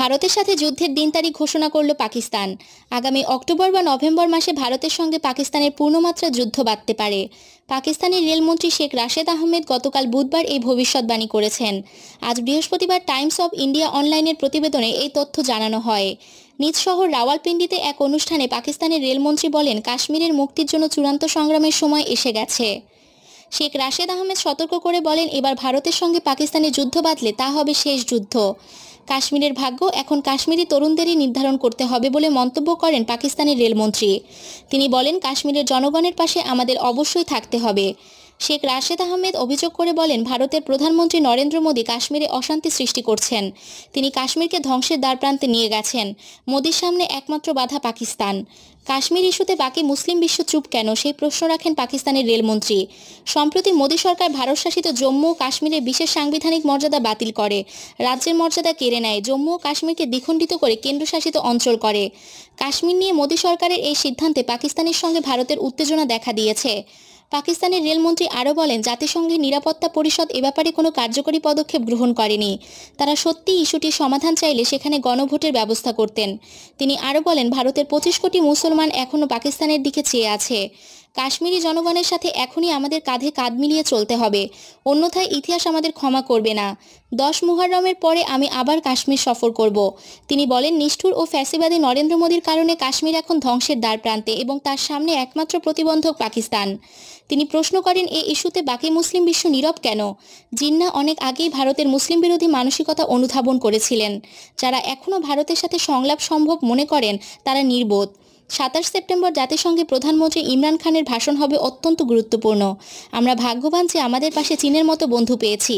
ভারতের সাথে যুদ্ধের দিন তারিখ ঘোষণা করল পাকিস্তান আগামী অক্টোবর বা নভেম্বর মাসে ভারতের সঙ্গে পাকিস্তানের পূর্ণমাত্রা যুদ্ধ বাঁধতে পারে পাকিস্তানের রেলমন্ত্রী শেখ রাশেদ আহমেদ গতকাল বুধবার এই ভবিষ্যৎবাণী করেছেন আজ বৃহস্পতিবার টাইমস অব ইন্ডিয়া অনলাইনের প্রতিবেদনে এই তথ্য জানানো হয় নিজ শহর রাওয়ালপিন্ডিতে এক অনুষ্ঠানে পাকিস্তানের রেলমন্ত্রী বলেন কাশ্মীরের মুক্তির জন্য চূড়ান্ত সংগ্রামের সময় এসে গেছে শেখ রাশেদ আহমেদ সতর্ক করে বলেন এবার ভারতের সঙ্গে পাকিস্তানের যুদ্ধ বাঁধলে তা হবে শেষ যুদ্ধ কাশ্মীরের ভাগ্য এখন কাশ্মীরি তরুণদেরই নির্ধারণ করতে হবে বলে মন্তব্য করেন পাকিস্তানের রেলমন্ত্রী তিনি বলেন কাশ্মীরের জনগণের পাশে আমাদের অবশ্যই থাকতে হবে শেখ রাশেদ আহমেদ অভিযোগ করে বলেন ভারতের প্রধানমন্ত্রী নরেন্দ্র মোদী কাশ্মীরে অশান্তি সৃষ্টি করছেন তিনি কাশ্মীরকে ধ্বংসের দ্বারপ্রান্তে নিয়ে গেছেন মোদীর সামনে একমাত্র বাধা পাকিস্তান কাশ্মীর ইস্যুতে বাকি মুসলিম বিশ্ব চুপ কেন সেই প্রশ্ন রাখেন পাকিস্তানের রেলমন্ত্রী সম্প্রতি মোদী সরকার ভারতশাসিত জম্মু ও কাশ্মীরে বিশেষ সাংবিধানিক মর্যাদা বাতিল করে রাজ্যের মর্যাদা কেড়ে নেয় জম্মু ও কাশ্মীরকে দ্বিখণ্ডিত করে কেন্দ্রশাসিত অঞ্চল করে কাশ্মীর নিয়ে মোদী সরকারের এই সিদ্ধান্তে পাকিস্তানের সঙ্গে ভারতের উত্তেজনা দেখা দিয়েছে পাকিস্তানের রেলমন্ত্রী আরও বলেন জাতিসংঘের নিরাপত্তা পরিষদ এ ব্যাপারে কোনো কার্যকরী পদক্ষেপ গ্রহণ করেনি তারা সত্যি ইস্যুটির সমাধান চাইলে সেখানে গণভোটের ব্যবস্থা করতেন তিনি আরও বলেন ভারতের পঁচিশ কোটি মুসলমান এখনও পাকিস্তানের দিকে চেয়ে আছে কাশ্মীরি জনগণের সাথে এখনই আমাদের কাঁধে কাঁধ মিলিয়ে চলতে হবে অন্যথায় ইতিহাস আমাদের ক্ষমা করবে না দশ মুহরমের পরে আমি আবার কাশ্মীর সফর করব তিনি বলেন নিষ্ঠুর ও ফ্যাসিবাদী নরেন্দ্র মোদীর কারণে কাশ্মীর এখন ধ্বংসের দ্বার প্রান্তে এবং তার সামনে একমাত্র প্রতিবন্ধক পাকিস্তান তিনি প্রশ্ন করেন এ ইস্যুতে বাকি মুসলিম বিশ্ব নীরব কেন জিন্না অনেক আগেই ভারতের মুসলিম বিরোধী মানসিকতা অনুধাবন করেছিলেন যারা এখনও ভারতের সাথে সংলাপ সম্ভব মনে করেন তারা নির্বোধ সাতাশ সেপ্টেম্বর জাতিসংঘে প্রধানমন্ত্রী ইমরান খানের ভাষণ হবে অত্যন্ত গুরুত্বপূর্ণ আমরা ভাগ্যবান যে আমাদের পাশে চীনের মতো বন্ধু পেয়েছি